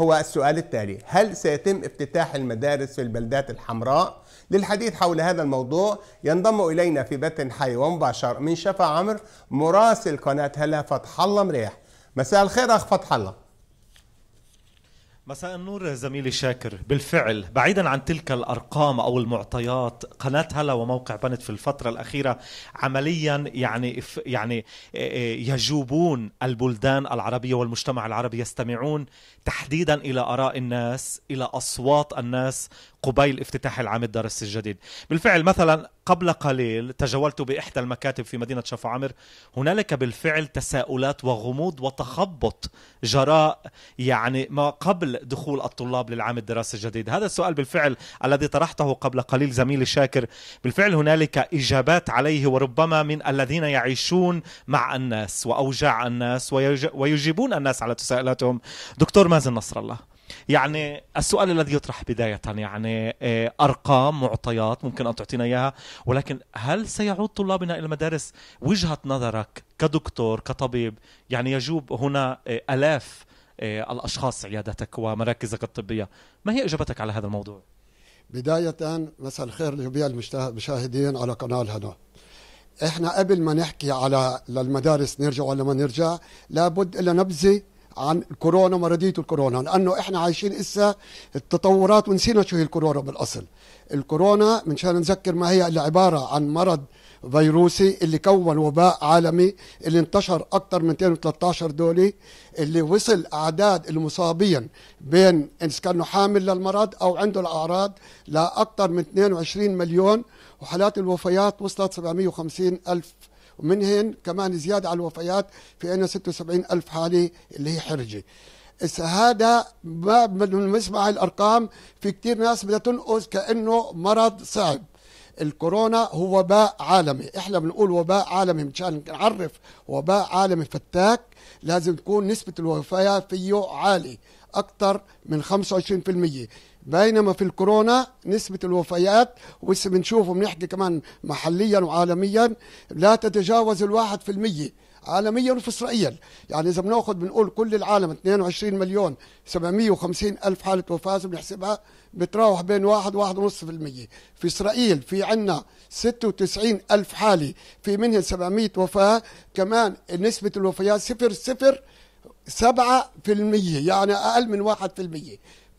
هو السؤال التالي هل سيتم افتتاح المدارس في البلدات الحمراء؟ للحديث حول هذا الموضوع ينضم إلينا في بث حي ومباشر من شفا عمر مراسل قناة هلا فتح الله مريح مساء الخير أخ فتح الله مساء النور زميلي شاكر بالفعل بعيدا عن تلك الارقام او المعطيات قناه هلا وموقع بنت في الفتره الاخيره عمليا يعني يعني يجوبون البلدان العربيه والمجتمع العربي يستمعون تحديدا الى اراء الناس الى اصوات الناس قبيل افتتاح العام الدراسي الجديد بالفعل مثلا قبل قليل تجولت بإحدى المكاتب في مدينة شفا عمر هنالك بالفعل تساؤلات وغموض وتخبط جراء يعني ما قبل دخول الطلاب للعام الدراسي الجديد هذا السؤال بالفعل الذي طرحته قبل قليل زميلي شاكر بالفعل هنالك إجابات عليه وربما من الذين يعيشون مع الناس وأوجاع الناس ويجيبون الناس على تساؤلاتهم دكتور مازن نصر الله يعني السؤال الذي يطرح بداية يعني آه، أرقام معطيات ممكن أن تعطينا إياها ولكن هل سيعود طلابنا إلى المدارس وجهة نظرك كدكتور كطبيب يعني يجوب هنا آه، ألاف آه، الأشخاص عيادتك ومراكزك الطبية ما هي إجابتك على هذا الموضوع؟ بداية مساء الخير لجميع المشاهدين على قناة الهنا احنا قبل ما نحكي على للمدارس نرجع ولا ما نرجع لابد الا نبذه عن الكورونا ومرضيه الكورونا لانه احنا عايشين اسا التطورات ونسينا شو هي الكورونا بالاصل الكورونا منشان نذكر ما هي اللي عباره عن مرض فيروسي اللي كون وباء عالمي اللي انتشر اكثر من 213 دوله اللي وصل اعداد المصابين بين ان كانوا حامل للمرض او عنده الاعراض لاكثر من 22 مليون وحالات الوفيات وصلت 750 الف ومنهن كمان زيادة على الوفيات في أنا 76 ألف حالة اللي هي حرجة هذا ما بنسمع الأرقام في كتير ناس بدها تنقص كأنه مرض صعب الكورونا هو وباء عالمي احنا بنقول وباء عالمي مشان نعرف وباء عالمي فتاك لازم تكون نسبة الوفيات فيه عالية أكثر من 25% بينما في الكورونا نسبة الوفيات ولسه بنشوفه بنحكي كمان محليا وعالميا لا تتجاوز الواحد في المية عالميا وفي اسرائيل يعني اذا بناخذ بنقول كل العالم 22 مليون 750 الف حاله وفاه بنحسبها بتراوح بين واحد واحد ونص في المية في اسرائيل في عنا 96 الف حاله في منها 700 وفاه كمان نسبه الوفيات 0.07% يعني أقل من 1%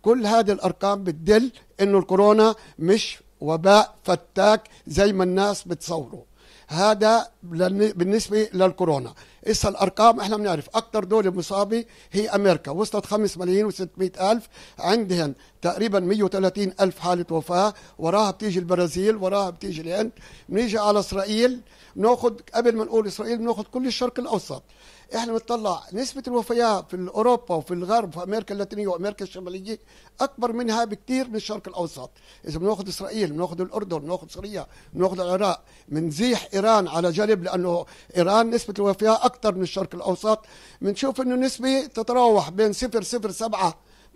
كل هذه الارقام بتدل انه الكورونا مش وباء فتاك زي ما الناس بتصوره هذا بالنسبة للكورونا إسا الأرقام إحنا بنعرف أكثر دولة مصابة هي أمريكا وصلت 5 ملايين و600 ألف عندهم تقريبا 130 ألف حالة وفاة وراها بتيجي البرازيل وراها بتيجي الهند بنيجي على إسرائيل نأخذ قبل ما نقول إسرائيل بناخذ كل الشرق الأوسط احنا بنطلع نسبه الوفيات في اوروبا وفي الغرب وفي امريكا اللاتينيه وامريكا الشماليه اكبر منها بكثير من الشرق الاوسط اذا بناخذ اسرائيل بناخذ الاردن بناخذ سوريا بناخذ العراق بنزيح ايران على جانب لانه ايران نسبه الوفيات اكثر من الشرق الاوسط بنشوف انه النسبه تتراوح بين 0.07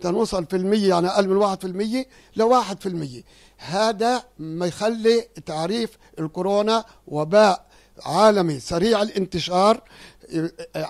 تنوصل في المية يعني أقل من واحد في المية لواحد في المية هذا ما يخلي تعريف الكورونا وباء عالمي سريع الانتشار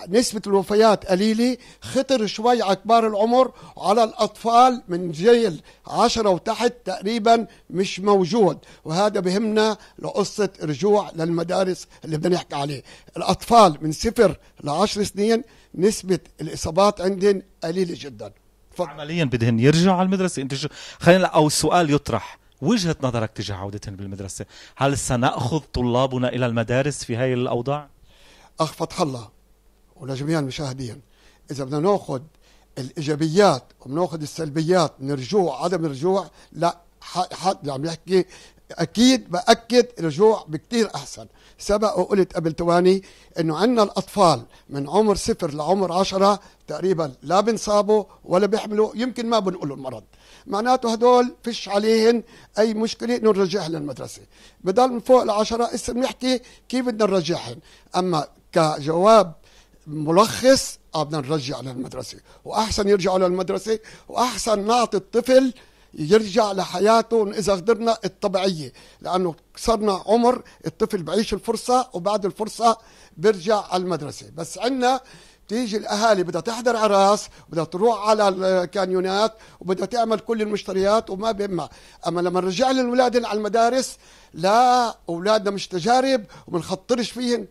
نسبة الوفيات قليلة خطر شوي على كبار العمر وعلى الأطفال من جيل عشرة وتحت تقريبا مش موجود وهذا بهمنا لقصة رجوع للمدارس اللي بدنا نحكي عليه الأطفال من صفر لعشر سنين نسبة الإصابات عندهم قليلة جدا ف... عمليا بدهن يرجعوا على المدرسة انت شو خلينا أو السؤال يطرح وجهة نظرك تجاه عودتهم بالمدرسة هل سنأخذ طلابنا إلى المدارس في هذه الأوضاع؟ أخ فتح الله ولجميع المشاهدين إذا بدنا ناخذ الإيجابيات وبناخذ السلبيات من رجوع عدم الرجوع لا حد عم يحكي أكيد بأكد الرجوع بكتير أحسن سبق وقلت قبل تواني أنه عندنا الأطفال من عمر صفر لعمر عشرة تقريبا لا بنصابوا ولا بيحملوا يمكن ما بنقولوا المرض معناته هدول فيش عليهم اي مشكله انه نرجعهم للمدرسه بدل من فوق العشرة اسم يحكي كيف بدنا نرجعهم اما كجواب ملخص بدنا نرجع للمدرسة وأحسن يرجعوا للمدرسة وأحسن نعطي الطفل يرجع لحياته إذا قدرنا الطبيعية لأنه صرنا عمر الطفل بعيش الفرصة وبعد الفرصة بيرجع على المدرسة بس عندنا تيجي الاهالي بدها تحضر اعراس بدها تروح على الكانيونات وبدها تعمل كل المشتريات وما بهمها اما لما نرجع للولاد على المدارس لا اولادنا مش تجارب وما نخطرش فيهم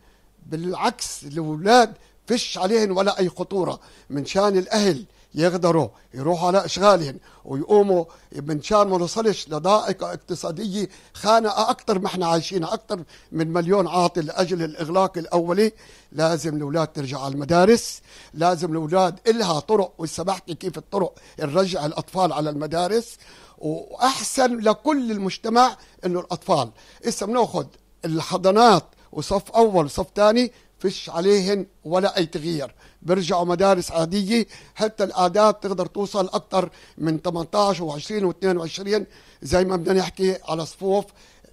بالعكس الاولاد فيش عليهم ولا أي خطورة من شان الأهل يقدروا يروحوا على اشغالهم ويقوموا من شان ما نوصلش لضائقه اقتصاديه خانقه اكثر ما احنا عايشينها اكثر من مليون عاطل لاجل الاغلاق الاولي لازم الاولاد ترجع على المدارس لازم الاولاد الها طرق وسمحتي كيف الطرق نرجع الاطفال على المدارس واحسن لكل المجتمع انه الاطفال هسه بناخذ الحضانات وصف اول وصف ثاني فيش عليهم ولا أي تغيير بيرجعوا مدارس عادية حتى الأعداد تقدر توصل أكثر من 18 و20 و22 زي ما بدنا نحكي على صفوف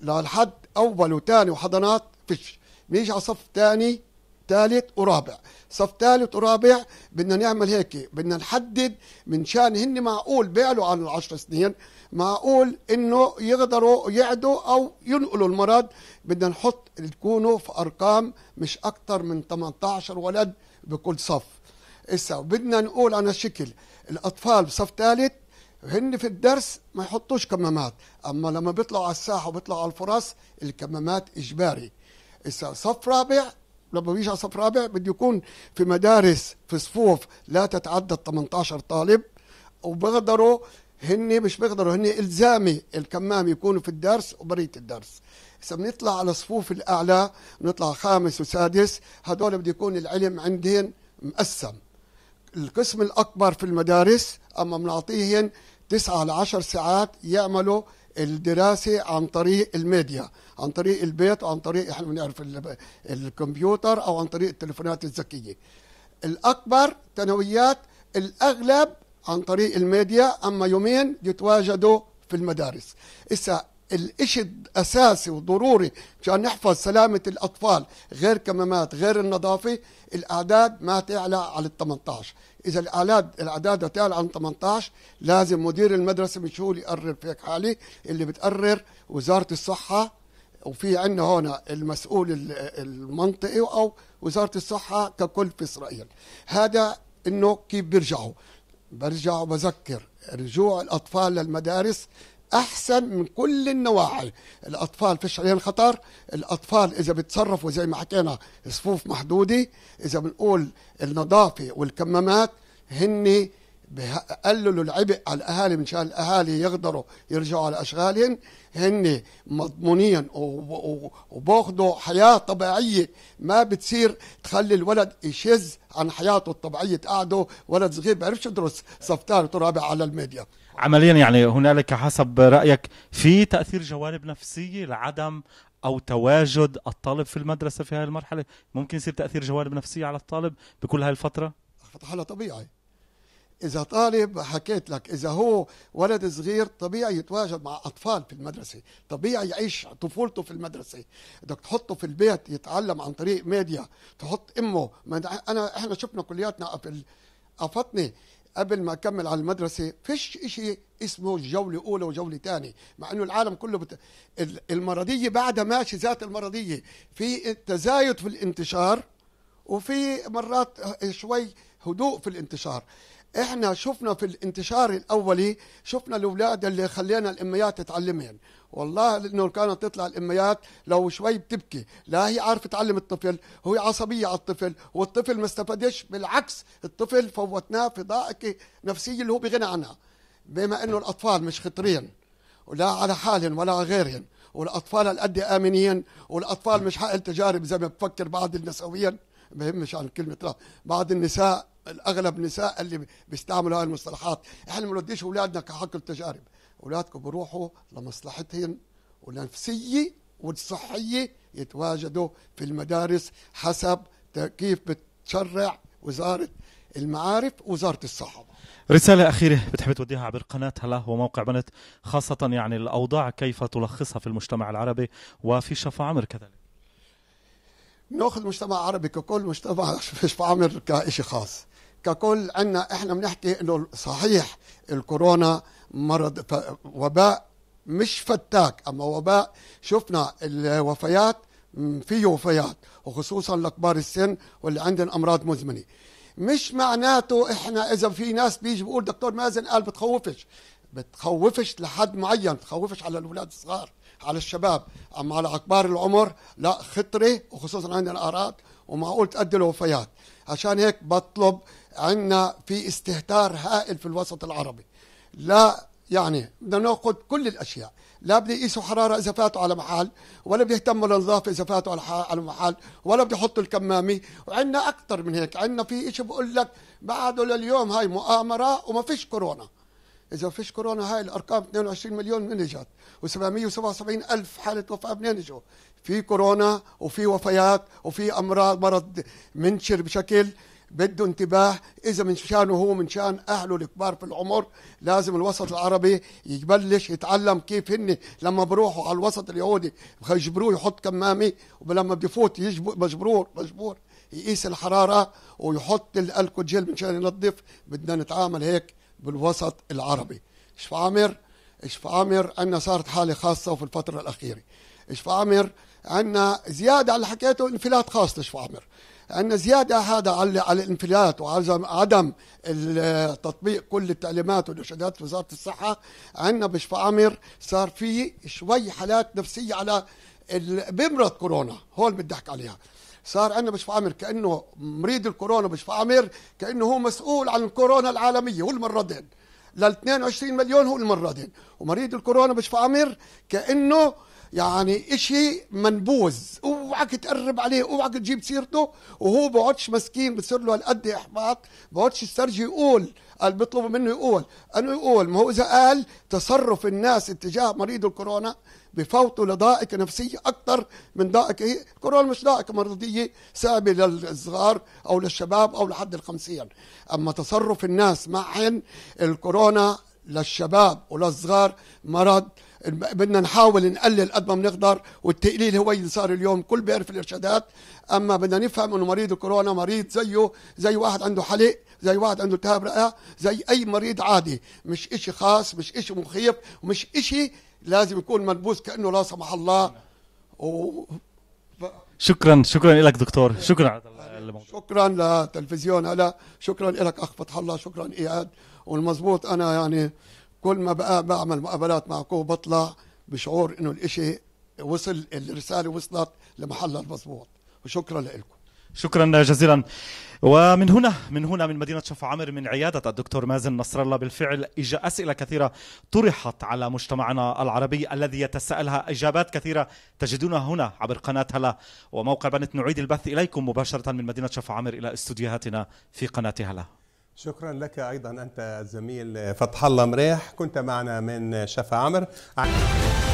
لحد أول وثاني وحضانات فيش بيجي على صف ثاني ثالث ورابع صف ثالث ورابع بدنا نعمل هيك بدنا نحدد من شان هن معقول بيعلوا عن العشر سنين معقول انه يقدروا يعدوا او ينقلوا المرض بدنا نحط تكونوا في ارقام مش اكثر من 18 ولد بكل صف اسا بدنا نقول على شكل الاطفال بصف ثالث هن في الدرس ما يحطوش كمامات اما لما بيطلعوا على الساحه وبيطلعوا على الفرص الكمامات اجباري اسا صف رابع لما بيجي على صف رابع بده يكون في مدارس في صفوف لا تتعدى 18 طالب وبقدروا هن مش بيقدروا هن الزامي الكمام يكونوا في الدرس وبريت الدرس هسه بنطلع على الصفوف الاعلى بنطلع خامس وسادس هدول بده يكون العلم عندهم مقسم القسم الاكبر في المدارس اما بنعطيهن تسعة ل 10 ساعات يعملوا الدراسه عن طريق الميديا عن طريق البيت عن طريق احنا بنعرف الكمبيوتر او عن طريق التليفونات الذكيه الاكبر ثانويات الاغلب عن طريق الميديا اما يومين يتواجدوا في المدارس اسا الإشي أساسي وضروري مشان نحفظ سلامة الأطفال غير كمامات غير النظافة الأعداد ما تعلى على ال 18 إذا الأعداد الأعداد تعلى عن 18 لازم مدير المدرسة مش هو اللي يقرر في حالي اللي بتقرر وزارة الصحة وفي عندنا هون المسؤول المنطقي أو وزارة الصحة ككل في إسرائيل هذا إنه كيف بيرجعوا برجع وبذكر رجوع الأطفال للمدارس احسن من كل النواحي الاطفال فيش عليهم خطر الاطفال اذا بتصرفوا زي ما حكينا صفوف محدوده اذا بنقول النظافه والكمامات هن قللوا العبء على الاهالي من شان الاهالي يقدروا يرجعوا على اشغالهم هن مضمونين وباخذوا حياه طبيعيه ما بتصير تخلي الولد يشز عن حياته الطبيعيه تقعده ولد صغير بيعرفش يدرس صف ثالث ورابع على الميديا عمليا يعني هنالك حسب رايك في تاثير جوانب نفسيه لعدم او تواجد الطالب في المدرسه في هذه المرحله ممكن يصير تاثير جوانب نفسيه على الطالب بكل هاي الفتره فتح الله طبيعي اذا طالب حكيت لك اذا هو ولد صغير طبيعي يتواجد مع اطفال في المدرسه طبيعي يعيش طفولته في المدرسه بدك تحطه في البيت يتعلم عن طريق ميديا تحط امه انا احنا شفنا كلياتنا قبل قفتني قبل ما اكمل على المدرسه فيش شيء اسمه جوله اولى وجوله ثانيه مع انه العالم كله بت... المرضيه بعدها ماشي ذات المرضيه في تزايد في الانتشار وفي مرات شوي هدوء في الانتشار احنا شفنا في الانتشار الاولي شفنا الاولاد اللي خلينا الاميات تتعلمهم والله انه كانت تطلع الاميات لو شوي بتبكي لا هي عارفه تعلم الطفل هو عصبيه على الطفل والطفل ما استفادش بالعكس الطفل فوتناه في ضائقه نفسيه اللي هو بغنى عنها بما انه الاطفال مش خطرين ولا على حالهم ولا على غيرهم والاطفال القد امنين والاطفال مش حائل تجارب زي ما بفكر بعض النسويين ما عن كلمه رهب بعض النساء الاغلب نساء اللي بيستعملوا هذه المصطلحات احنا ما نوديش اولادنا كحق التجارب اولادكم بروحوا لمصلحتهم والنفسيه والصحيه يتواجدوا في المدارس حسب كيف بتشرع وزاره المعارف وزاره الصحه رسالة أخيرة بتحب توديها عبر قناة هلا وموقع بنت خاصة يعني الأوضاع كيف تلخصها في المجتمع العربي وفي شفا عمر كذلك ناخذ مجتمع عربي ككل مجتمع مش بعمل كشيء خاص ككل عندنا احنا بنحكي انه صحيح الكورونا مرض وباء مش فتاك اما وباء شفنا الوفيات فيه وفيات وخصوصا لكبار السن واللي عندهم امراض مزمنه مش معناته احنا اذا في ناس بيجي بيقول دكتور مازن قال بتخوفش بتخوفش لحد معين بتخوفش على الاولاد الصغار على الشباب اما على كبار العمر لا خطره وخصوصا عندنا اعراض ومعقول تؤدي لوفيات عشان هيك بطلب عندنا في استهتار هائل في الوسط العربي لا يعني بدنا ناخذ كل الاشياء لا بده يقيسوا حراره اذا فاتوا على محل ولا بده يهتموا للنظافه اذا فاتوا على محل ولا بده يحطوا الكمامه وعندنا اكثر من هيك عندنا في شيء بقول لك بعده لليوم هاي مؤامره وما فيش كورونا اذا فيش كورونا هاي الارقام 22 مليون من اجت و777 الف حاله وفاه منين اجوا في كورونا وفي وفيات وفي امراض مرض منشر بشكل بده انتباه اذا من شانه هو من شان اهله الكبار في العمر لازم الوسط العربي يبلش يتعلم كيف هن لما بروحوا على الوسط اليهودي بجبروه يحط كمامه ولما بده يفوت مجبور مجبور يقيس الحراره ويحط الالكوجيل من شان ينظف بدنا نتعامل هيك بالوسط العربي شفا عامر عندنا صارت حالة خاصة في الفترة الأخيرة عامر عندنا زيادة على اللي حكيته انفلات خاص عامر عندنا زيادة هذا على على الانفلات وعدم عدم تطبيق كل التعليمات والإرشادات وزارة الصحة عندنا عامر صار في شوي حالات نفسية على بمرض كورونا هون بدي احكي عليها صار عندنا بشفى عامر كانه مريض الكورونا بشفى عامر كانه هو مسؤول عن الكورونا العالميه والمرضين لل 22 مليون هو المرضين ومريض الكورونا بشفى عامر كانه يعني اشي منبوز اوعك تقرب عليه اوعك تجيب سيرته وهو بقعدش مسكين بصير له هالقد احباط بقعدش يسترجي يقول قال بيطلبوا منه يقول انه يقول ما هو اذا قال تصرف الناس اتجاه مريض الكورونا بفوتوا لضائقه نفسيه اكثر من ضائقه هي كورونا مش ضائقه مرضيه سابه للصغار او للشباب او لحد ال 50 اما تصرف الناس معهن الكورونا للشباب وللصغار مرض بدنا نحاول نقلل قد ما بنقدر والتقليل هو اللي صار اليوم كل بيعرف الارشادات اما بدنا نفهم انه مريض الكورونا مريض زيه زي واحد عنده حلق زي واحد عنده التهاب رئه زي اي مريض عادي مش اشي خاص مش اشي مخيف ومش اشي لازم يكون ملبوس كانه لا سمح الله و... ف... شكرا شكرا لك دكتور شكرا شكرا لتلفزيون هلا شكرا لك اخ فتح الله شكرا اياد والمزبوط انا يعني كل ما بقى بعمل مقابلات معكم بطلع بشعور انه الاشي وصل الرساله وصلت لمحلها المضبوط وشكرا لكم شكرا جزيلا ومن هنا من هنا من مدينه شفا عمر من عياده الدكتور مازن نصر الله بالفعل إجا اسئله كثيره طرحت على مجتمعنا العربي الذي يتساءلها اجابات كثيره تجدونها هنا عبر قناه هلا وموقع بنت نعيد البث اليكم مباشره من مدينه شفا عمر الى استديوهاتنا في قناه هلا شكرا لك ايضا انت الزميل فتح الله مريح كنت معنا من شفا عمر